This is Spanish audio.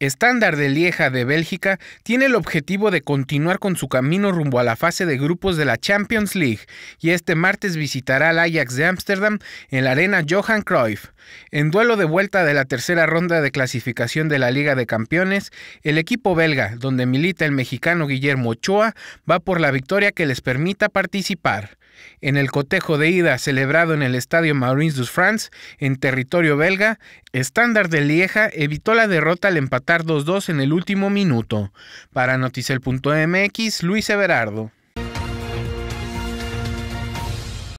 Estándar de Lieja de Bélgica tiene el objetivo de continuar con su camino rumbo a la fase de grupos de la Champions League y este martes visitará al Ajax de Ámsterdam en la Arena Johan Cruyff. En duelo de vuelta de la tercera ronda de clasificación de la Liga de Campeones, el equipo belga, donde milita el mexicano Guillermo Ochoa, va por la victoria que les permita participar. En el cotejo de ida celebrado en el Estadio Maurice de France, en territorio belga, Standard de Lieja evitó la derrota al empatar 2-2 en el último minuto. Para Noticel.mx, Luis Everardo.